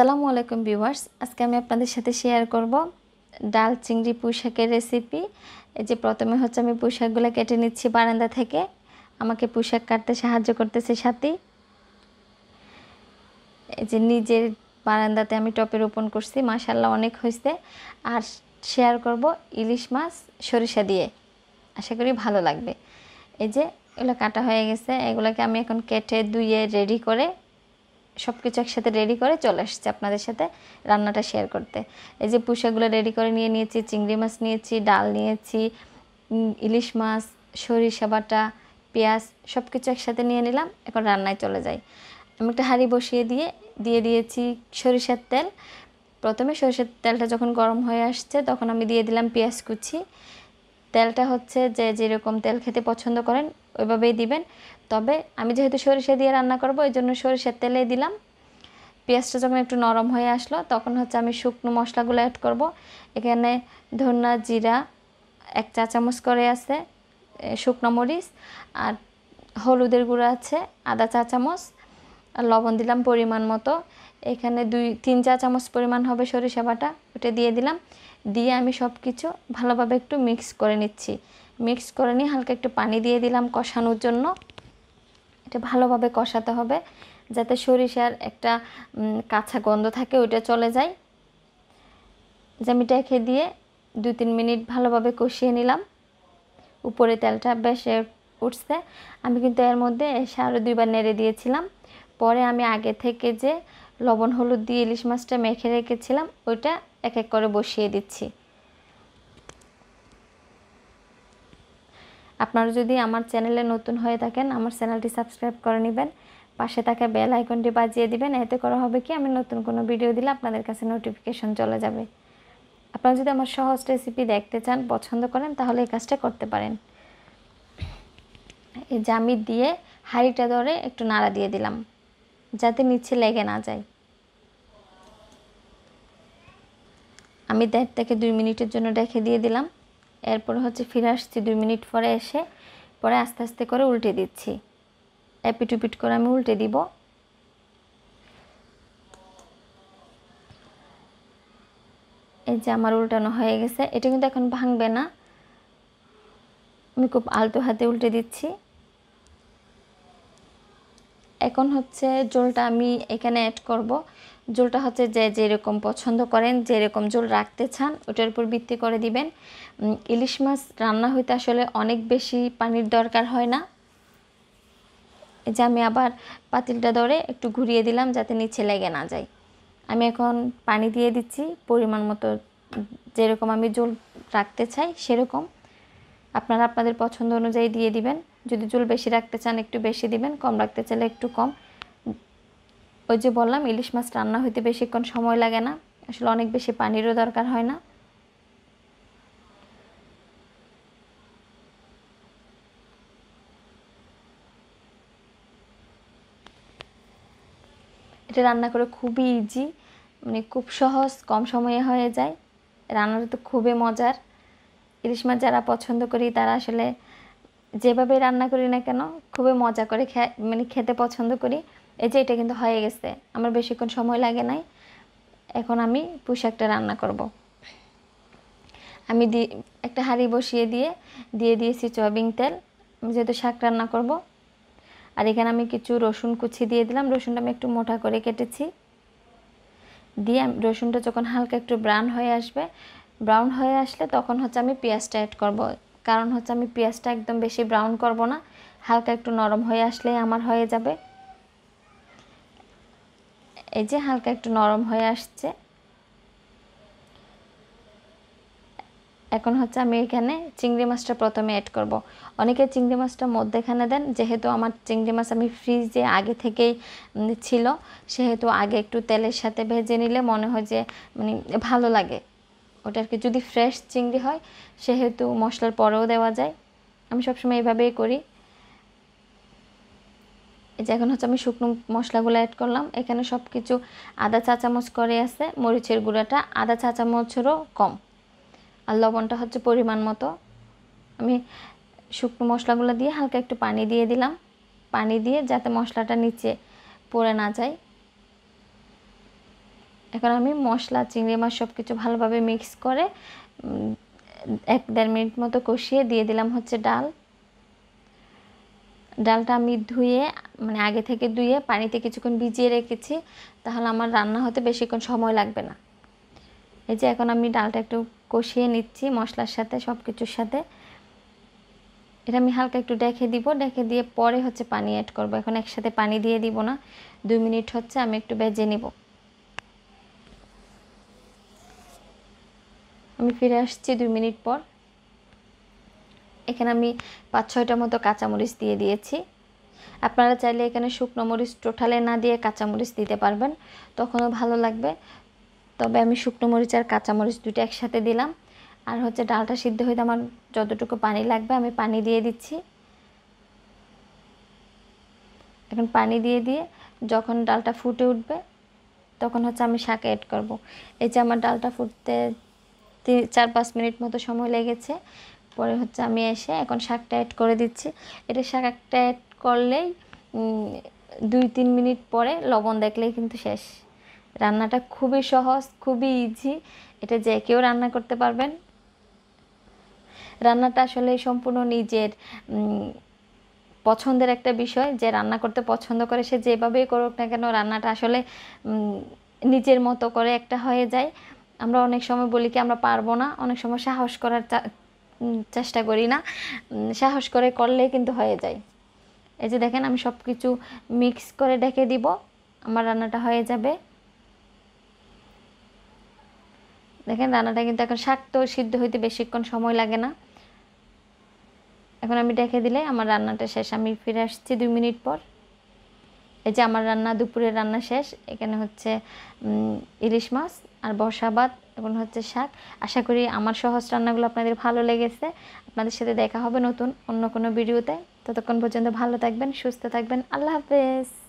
আসসালামু আলাইকুম ভিউয়ার্স আজকে আমি আপনাদের সাথে শেয়ার করব ডাল চিংড়ি পুঁশাকের রেসিপি এই যে প্রথমে হচ্ছে আমি পুঁশাকগুলো কেটে নিচ্ছি বারান্দা থেকে আমাকে পোশাক কাটতে সাহায্য করতেছে সাথী এই যে নিজের বারান্দাতে আমি টপে রোপণ করছি মাশাল্লাহ অনেক হয়েছে আর শেয়ার করব ইলিশ মাছ সরিষা দিয়ে আশা করি ভালো লাগবে এই যে এগুলো কাটা হয়ে গেছে এগুলোকে আমি এখন কেটে ধুয়ে রেডি করে সব কিছু একসাথে রেডি করে চলে আসছে আপনাদের সাথে রান্নাটা শেয়ার করতে এই যে পুষাগুলো রেডি করে নিয়ে নিয়েছি চিংড়ি মাছ নিয়েছি ডাল নিয়েছি ইলিশ মাছ সরিষা বাটা পেঁয়াজ সব কিছু একসাথে নিয়ে নিলাম এখন রান্নায় চলে যাই আমি একটা হাঁড়ি বসিয়ে দিয়ে দিয়ে দিয়েছি সরিষার তেল প্রথমে সরিষার তেলটা যখন গরম হয়ে আসছে তখন আমি দিয়ে দিলাম পেঁয়াজ কুচি তেলটা হচ্ছে যে যেরকম তেল খেতে পছন্দ করেন ওইভাবেই দিবেন তবে আমি যেহেতু সরিষা দিয়ে রান্না করবো এই জন্য সরিষার তেলেই দিলাম পেঁয়াজটা যখন একটু নরম হয়ে আসলো তখন হচ্ছে আমি শুকনো মশলাগুলো অ্যাড করব এখানে ধন্যা জিরা এক চা চামচ করে আছে শুকনো মরিচ আর হলুদের গুঁড়ো আছে আদা চা চামচ আর লবণ দিলাম পরিমাণ মতো এখানে দুই তিন চা চামচ পরিমাণ হবে সরিষা বাটা ওটা দিয়ে দিলাম দিয়ে আমি সব কিছু ভালোভাবে একটু মিক্স করে নিচ্ছি মিক্স করে নিয়ে হালকা একটু পানি দিয়ে দিলাম কষানোর জন্য এটা ভালোভাবে কষাতে হবে যাতে সরিষার একটা কাঁচা গন্ধ থাকে ওইটা চলে যায় আমি খেয়ে দিয়ে দু তিন মিনিট ভালোভাবে কষিয়ে নিলাম উপরে তেলটা বেশ উঠছে আমি কিন্তু এর মধ্যে এসে আরও দুইবার নেড়ে দিয়েছিলাম পরে আমি আগে থেকে যে লবণ হলুদ দিয়ে ইলিশ মাছটা মেখে রেখেছিলাম ওইটা এক এক করে বসিয়ে দিচ্ছি আপনারা যদি আমার চ্যানেলে নতুন হয়ে থাকেন আমার চ্যানেলটি সাবস্ক্রাইব করে নেবেন পাশে থাকা বেল আইকনটি বাজিয়ে দিবেন এতে করা হবে কি আমি নতুন কোনো ভিডিও দিলে আপনাদের কাছে নোটিফিকেশন চলে যাবে আপনারা যদি আমার সহজ রেসিপি দেখতে চান পছন্দ করেন তাহলে এই কাজটা করতে পারেন এই জামি দিয়ে হাঁড়িটা ধরে একটু নাড়া দিয়ে দিলাম যাতে নিচে লেগে না যায় আমি দেড়টাকে দুই মিনিটের জন্য রেখে দিয়ে দিলাম এরপর হচ্ছে ফিরে আসছি দুই মিনিট পরে এসে পরে আস্তে আস্তে করে উল্টে দিচ্ছি এপিটুপিট করে আমি উল্টে দিব এই যে আমার উল্টানো হয়ে গেছে এটা কিন্তু এখন ভাঙবে না আমি খুব আলতো হাতে উল্টে দিচ্ছি এখন হচ্ছে জলটা আমি এখানে অ্যাড করব জোলটা হচ্ছে যে যেরকম পছন্দ করেন যেরকম জোল রাখতে চান ওটার উপর ভিত্তি করে দিবেন ইলিশ মাছ রান্না হইতে আসলে অনেক বেশি পানির দরকার হয় না এই যে আমি আবার পাতিলটা ধরে একটু ঘুরিয়ে দিলাম যাতে নিচে লেগে না যায় আমি এখন পানি দিয়ে দিচ্ছি পরিমাণ মতো যেরকম আমি জল রাখতে চাই সেরকম আপনারা আপনাদের পছন্দ অনুযায়ী দিয়ে দিবেন যদি চুল বেশি রাখতে চান একটু বেশি দিবেন কম রাখতে চাইলে একটু কম ওই যে বললাম ইলিশ মাছ রান্না হইতে বেশিক্ষণ সময় লাগে না আসলে অনেক বেশি পানিরও দরকার হয় না এটা রান্না করে খুবই ইজি মানে খুব সহজ কম সময়ে হয়ে যায় রান্নাটা তো খুবই মজার ইলিশ মাছ যারা পছন্দ করি তারা আসলে যেভাবে রান্না করি না কেন খুবই মজা করে মানে খেতে পছন্দ করি এই যে এটা কিন্তু হয়ে গেছে আমার বেশিক্ষণ সময় লাগে নাই এখন আমি পোশাকটা রান্না করব। আমি দি একটা হাঁড়ি বসিয়ে দিয়ে দিয়ে দিয়েছি চবিং তেল আমি যেহেতু শাক রান্না করব। আর এখানে আমি কিছু রসুন কুচি দিয়ে দিলাম রসুনটা আমি একটু মোটা করে কেটেছি দিয়ে রসুনটা যখন হালকা একটু ব্রাউন হয়ে আসবে ব্রাউন হয়ে আসলে তখন হচ্ছে আমি পেঁয়াজটা অ্যাড করবো কারণ হচ্ছে আমি পেঁয়াজটা একদম বেশি ব্রাউন করব না হালকা একটু নরম হয়ে আসলে আমার হয়ে যাবে এই যে হালকা একটু নরম হয়ে আসছে এখন হচ্ছে আমি এখানে চিংড়ি মাছটা প্রথমে অ্যাড করব। অনেকে চিংড়ি মাছটা মধ্যেখানে দেন যেহেতু আমার চিংড়ি মাছ আমি ফ্রিজে আগে থেকেই ছিল সেহেতু আগে একটু তেলের সাথে ভেজে নিলে মনে হয় যে মানে ভালো লাগে ওটা আর কি যদি ফ্রেশ চিংড়ি হয় সেহেতু মশলার পরেও দেওয়া যায় আমি সবসময় এভাবেই করি এই যে এখন হচ্ছে আমি শুকনো মশলাগুলো অ্যাড করলাম এখানে সব কিছু আদা চা চামচ করে আছে মরিচের গুঁড়াটা আদা চা চামচেরও কম আর লবণটা হচ্ছে পরিমাণ মতো আমি শুকনো মশলাগুলো দিয়ে হালকা একটু পানি দিয়ে দিলাম পানি দিয়ে যাতে মশলাটা নিচে পড়ে না যায় এখন আমি মশলা চিংড়ি মাছ সব কিছু ভালোভাবে মিক্স করে এক দেড় মিনিট মতো কষিয়ে দিয়ে দিলাম হচ্ছে ডাল ডালটা আমি ধুয়ে মানে আগে থেকে ধুয়ে পানিতে কিছুক্ষণ ভিজিয়ে রেখেছি তাহলে আমার রান্না হতে বেশিক্ষণ সময় লাগবে না এই যে এখন আমি ডালটা একটু কষিয়ে নিচ্ছি মশলার সাথে সব কিছুর সাথে এটা আমি হালকা একটু ডেকে দিব ডেকে দিয়ে পরে হচ্ছে পানি অ্যাড করব এখন একসাথে পানি দিয়ে দিব না দুই মিনিট হচ্ছে আমি একটু ভেজে নিব আমি ফিরে আসছি দুই মিনিট পর এখানে আমি পাঁচ ছয়টার মতো কাঁচামরিচ দিয়ে দিয়েছি আপনারা চাইলে এখানে শুকনো মরিচ টোটালে না দিয়ে কাঁচামরিচ দিতে পারবেন তখনও ভালো লাগবে তবে আমি শুকনো মরিচ আর কাঁচামরিচ দুটো একসাথে দিলাম আর হচ্ছে ডালটা সিদ্ধ হইতে আমার যতটুকু পানি লাগবে আমি পানি দিয়ে দিচ্ছি এখন পানি দিয়ে দিয়ে যখন ডালটা ফুটে উঠবে তখন হচ্ছে আমি শাকে অ্যাড করব এই যে আমার ডালটা ফুটতে চার পাঁচ মিনিট মতো সময় লেগেছে পরে হচ্ছে আমি এসে এখন শাকটা অ্যাড করে দিচ্ছি এটা একটা অ্যাড করলেই দুই তিন মিনিট পরে লবণ দেখলেই কিন্তু শেষ রান্নাটা খুবই সহজ খুবই ইজি এটা যে কেউ রান্না করতে পারবেন রান্নাটা আসলে সম্পূর্ণ নিজের পছন্দের একটা বিষয় যে রান্না করতে পছন্দ করে সে যেভাবেই করুক না কেন রান্নাটা আসলে নিজের মতো করে একটা হয়ে যায় আমরা অনেক সময় বলি কি আমরা পারবো না অনেক সময় সাহস করার চেষ্টা করি না সাহস করে করলে কিন্তু হয়ে যায় এই যে দেখেন আমি সব কিছু মিক্স করে ডেকে দিব আমার রান্নাটা হয়ে যাবে দেখেন রান্নাটা কিন্তু এখন শাক তো সিদ্ধ হইতে বেশিক্ষণ সময় লাগে না এখন আমি ডেকে দিলে আমার রান্নাটা শেষ আমি ফিরে আসছি দুই মিনিট পর এই যে আমার রান্না দুপুরের রান্না শেষ এখানে হচ্ছে ইলিশ মাছ আর বর্ষাবাদ এবং হচ্ছে শাক আশা করি আমার সহজ রান্নাগুলো আপনাদের ভালো লেগেছে আপনাদের সাথে দেখা হবে নতুন অন্য কোনো ভিডিওতে ততক্ষণ পর্যন্ত ভালো থাকবেন সুস্থ থাকবেন আল্লাহ হাফেজ